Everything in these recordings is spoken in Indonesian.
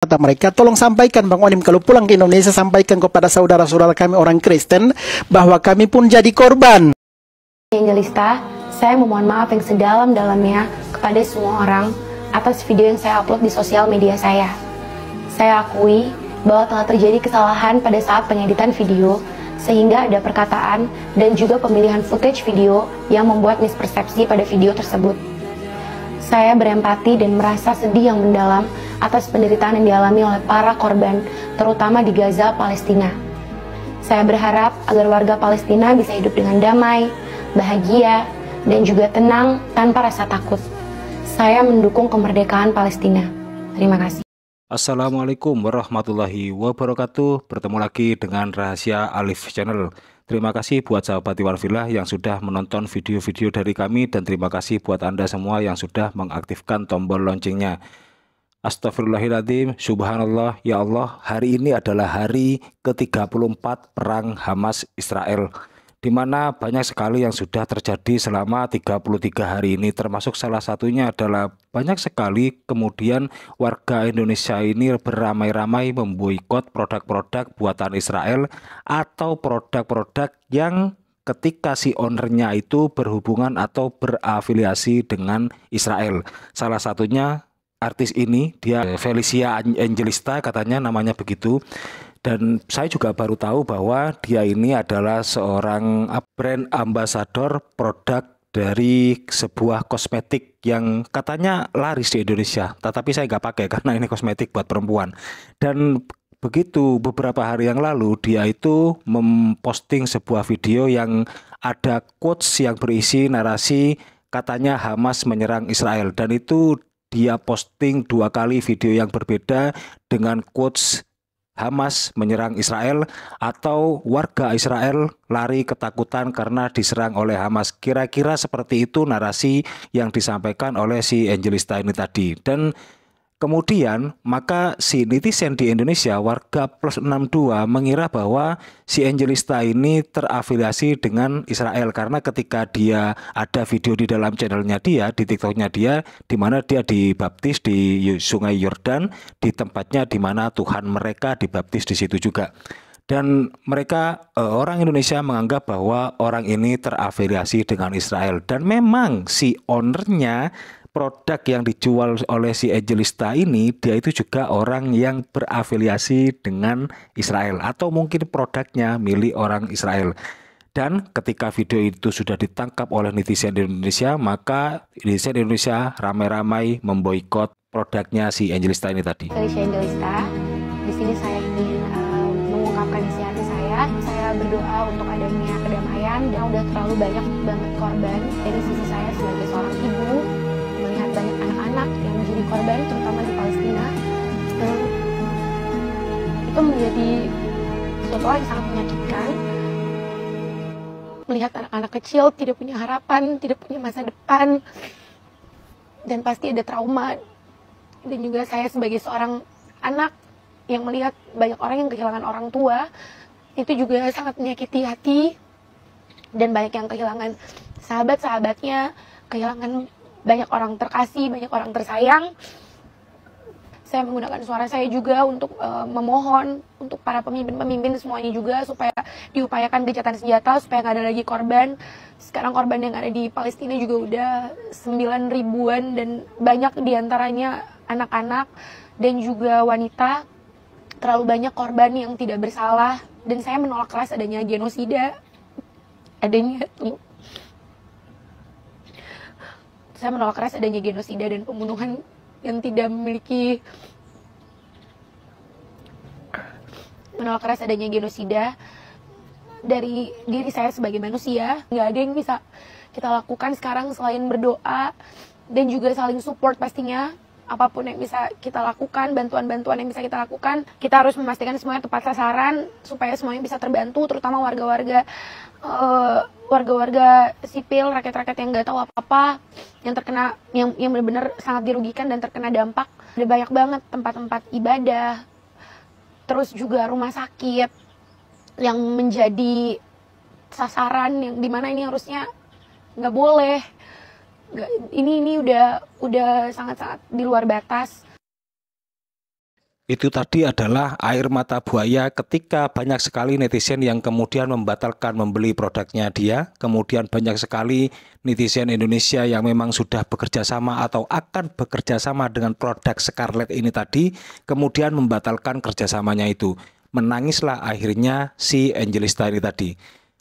kata mereka, tolong sampaikan Bang Onim kalau pulang ke Indonesia sampaikan kepada saudara-saudara kami orang Kristen bahwa kami pun jadi korban. Angelista, saya memohon maaf yang sedalam-dalamnya kepada semua orang atas video yang saya upload di sosial media saya. Saya akui bahwa telah terjadi kesalahan pada saat pengeditan video sehingga ada perkataan dan juga pemilihan footage video yang membuat mispersepsi pada video tersebut. Saya berempati dan merasa sedih yang mendalam atas penderitaan yang dialami oleh para korban, terutama di Gaza, Palestina. Saya berharap agar warga Palestina bisa hidup dengan damai, bahagia, dan juga tenang tanpa rasa takut. Saya mendukung kemerdekaan Palestina. Terima kasih. Assalamualaikum warahmatullahi wabarakatuh. Bertemu lagi dengan Rahasia Alif Channel. Terima kasih buat sahabat Iwarfilah yang sudah menonton video-video dari kami dan terima kasih buat Anda semua yang sudah mengaktifkan tombol loncengnya. Astagfirullahaladzim, subhanallah, ya Allah, hari ini adalah hari ke-34 perang Hamas Israel di mana banyak sekali yang sudah terjadi selama 33 hari ini termasuk salah satunya adalah banyak sekali kemudian warga Indonesia ini beramai-ramai memboikot produk-produk buatan Israel atau produk-produk yang ketika si ownernya itu berhubungan atau berafiliasi dengan Israel salah satunya artis ini dia Felicia Angelista katanya namanya begitu dan saya juga baru tahu bahwa dia ini adalah seorang ah, brand ambassador produk dari sebuah kosmetik yang katanya laris di Indonesia, tetapi saya nggak pakai karena ini kosmetik buat perempuan. Dan begitu beberapa hari yang lalu dia itu memposting sebuah video yang ada quotes yang berisi narasi katanya Hamas menyerang Israel dan itu dia posting dua kali video yang berbeda dengan quotes Hamas menyerang Israel atau warga Israel lari ketakutan karena diserang oleh Hamas. Kira-kira seperti itu narasi yang disampaikan oleh si Angelista ini tadi. Dan Kemudian, maka si netizen di Indonesia, warga plus 62, mengira bahwa si Angelista ini terafiliasi dengan Israel. Karena ketika dia ada video di dalam channelnya dia, di TikToknya dia, di mana dia dibaptis di sungai Yordan, di tempatnya di mana Tuhan mereka dibaptis di situ juga. Dan mereka, e, orang Indonesia menganggap bahwa orang ini terafiliasi dengan Israel. Dan memang si ownernya produk yang dijual oleh si Angelista ini dia itu juga orang yang berafiliasi dengan Israel atau mungkin produknya milik orang Israel. Dan ketika video itu sudah ditangkap oleh netizen di Indonesia, maka netizen Indonesia ramai-ramai memboikot produknya si Angelista ini tadi. Saya Angelista, di sini saya ingin uh, mengungkapkan isi hati saya. Saya berdoa untuk adanya kedamaian dan udah terlalu banyak banget korban dari sisi saya sebagai seorang ibu anak yang menjadi korban terutama di Palestina nah, itu menjadi suatu yang sangat menyakitkan melihat anak-anak kecil tidak punya harapan tidak punya masa depan dan pasti ada trauma dan juga saya sebagai seorang anak yang melihat banyak orang yang kehilangan orang tua itu juga sangat menyakiti hati dan banyak yang kehilangan sahabat-sahabatnya kehilangan banyak orang terkasih, banyak orang tersayang. Saya menggunakan suara saya juga untuk uh, memohon untuk para pemimpin-pemimpin semuanya juga supaya diupayakan gencatan senjata supaya nggak ada lagi korban. Sekarang korban yang ada di Palestina juga udah 9 ribuan dan banyak diantaranya anak-anak dan juga wanita. Terlalu banyak korban yang tidak bersalah dan saya menolak keras adanya genosida, adanya saya menolak keras adanya genosida dan pembunuhan yang tidak memiliki menolak keras adanya genosida dari diri saya sebagai manusia nggak ada yang bisa kita lakukan sekarang selain berdoa dan juga saling support pastinya apapun yang bisa kita lakukan, bantuan-bantuan yang bisa kita lakukan, kita harus memastikan semuanya tepat sasaran supaya semuanya bisa terbantu, terutama warga-warga uh, warga-warga sipil, rakyat-rakyat yang nggak tahu apa-apa, yang terkena, yang yang benar-benar sangat dirugikan dan terkena dampak. Ada banyak banget tempat-tempat ibadah, terus juga rumah sakit yang menjadi sasaran yang dimana ini harusnya nggak boleh ini ini udah udah sangat-sangat di luar batas itu tadi adalah air mata buaya ketika banyak sekali netizen yang kemudian membatalkan membeli produknya dia. Kemudian banyak sekali netizen Indonesia yang memang sudah bekerja sama atau akan bekerja sama dengan produk Scarlett ini tadi. Kemudian membatalkan kerjasamanya itu. Menangislah akhirnya si Angelista ini tadi.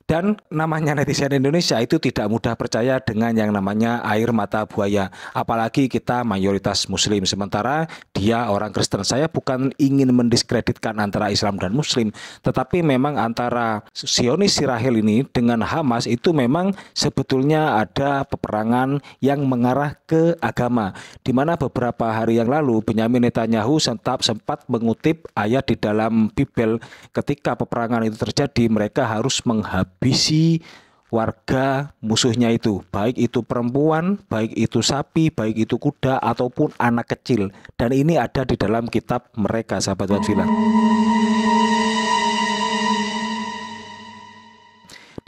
Dan namanya netizen Indonesia itu tidak mudah percaya dengan yang namanya air mata buaya. Apalagi kita mayoritas muslim. Sementara dia orang Kristen. Saya bukan ingin mendiskreditkan antara Islam dan muslim. Tetapi memang antara Sionis Sirahil ini dengan Hamas itu memang sebetulnya ada peperangan yang mengarah ke agama. Di mana beberapa hari yang lalu Benyamin Netanyahu sempat, sempat mengutip ayat di dalam Bibel ketika peperangan itu terjadi mereka harus menghapus menghabisi warga musuhnya itu, baik itu perempuan, baik itu sapi, baik itu kuda ataupun anak kecil. Dan ini ada di dalam kitab mereka sahabat Wanfilah.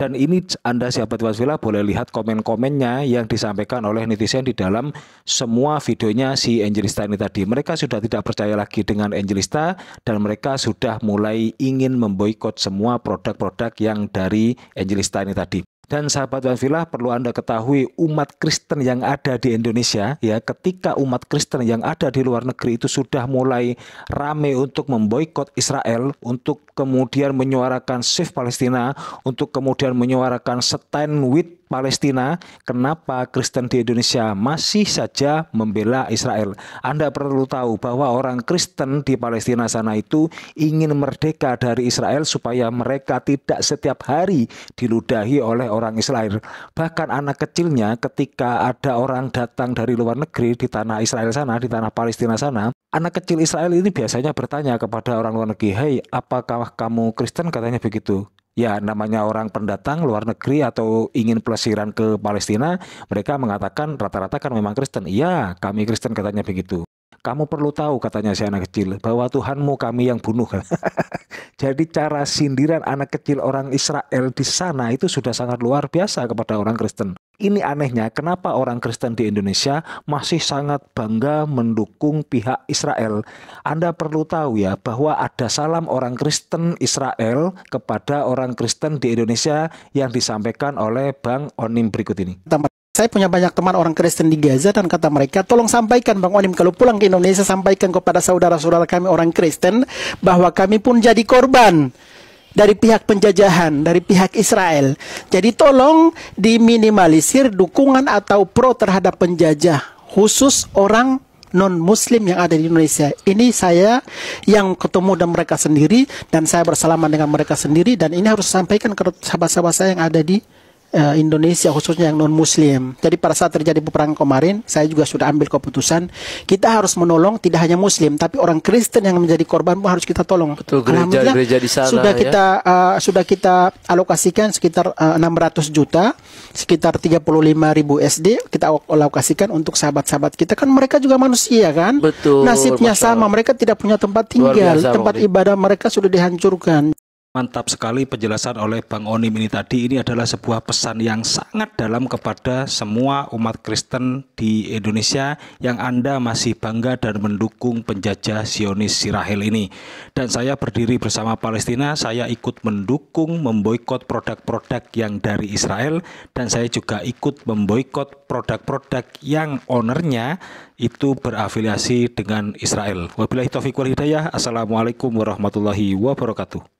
Dan ini Anda sahabat Waswila boleh lihat komen-komennya yang disampaikan oleh netizen di dalam semua videonya si Angelista ini tadi. Mereka sudah tidak percaya lagi dengan Angelista dan mereka sudah mulai ingin memboikot semua produk-produk yang dari Angelista ini tadi. Dan sahabat Wanfilah perlu Anda ketahui umat Kristen yang ada di Indonesia ya ketika umat Kristen yang ada di luar negeri itu sudah mulai rame untuk memboikot Israel untuk kemudian menyuarakan Save Palestina untuk kemudian menyuarakan Stand with Palestina, kenapa Kristen di Indonesia masih saja membela Israel? Anda perlu tahu bahwa orang Kristen di Palestina sana itu ingin merdeka dari Israel supaya mereka tidak setiap hari diludahi oleh orang Israel. Bahkan anak kecilnya ketika ada orang datang dari luar negeri di tanah Israel sana, di tanah Palestina sana, Anak kecil Israel ini biasanya bertanya kepada orang luar negeri, "Hei, apakah kamu Kristen?" katanya begitu ya namanya orang pendatang luar negeri atau ingin pelesiran ke Palestina, mereka mengatakan rata-rata kan memang Kristen. Iya, kami Kristen katanya begitu. Kamu perlu tahu katanya si anak kecil bahwa Tuhanmu kami yang bunuh. Jadi cara sindiran anak kecil orang Israel di sana itu sudah sangat luar biasa kepada orang Kristen. Ini anehnya, kenapa orang Kristen di Indonesia masih sangat bangga mendukung pihak Israel? Anda perlu tahu ya bahwa ada salam orang Kristen Israel kepada orang Kristen di Indonesia yang disampaikan oleh Bang Onim berikut ini. Saya punya banyak teman orang Kristen di Gaza dan kata mereka, tolong sampaikan Bang Onim kalau pulang ke Indonesia sampaikan kepada saudara-saudara kami orang Kristen bahwa kami pun jadi korban dari pihak penjajahan, dari pihak Israel. Jadi tolong diminimalisir dukungan atau pro terhadap penjajah, khusus orang non-muslim yang ada di Indonesia. Ini saya yang ketemu dengan mereka sendiri dan saya bersalaman dengan mereka sendiri dan ini harus sampaikan ke sahabat-sahabat saya yang ada di Eh, Indonesia khususnya yang non muslim. Jadi pada saat terjadi peperangan kemarin, saya juga sudah ambil keputusan kita harus menolong tidak hanya muslim tapi orang Kristen yang menjadi korban pun harus kita tolong. Betul, gereja, gereja di sana sudah ya. kita ya? uh, sudah kita alokasikan sekitar uh, eh, 600 juta, sekitar 35 ribu SD kita alokasikan untuk sahabat-sahabat kita kan mereka juga manusia kan. Betul. Nasibnya sama, mereka tidak punya tempat tinggal, tempat ibadah mereka sudah dihancurkan. Mantap sekali penjelasan oleh Bang Onim ini tadi. Ini adalah sebuah pesan yang sangat dalam kepada semua umat Kristen di Indonesia yang Anda masih bangga dan mendukung penjajah Sionis Sirahel ini. Dan saya berdiri bersama Palestina, saya ikut mendukung memboikot produk-produk yang dari Israel dan saya juga ikut memboikot produk-produk yang ownernya itu berafiliasi dengan Israel. Wabillahi taufiq wal hidayah. Assalamualaikum warahmatullahi wabarakatuh.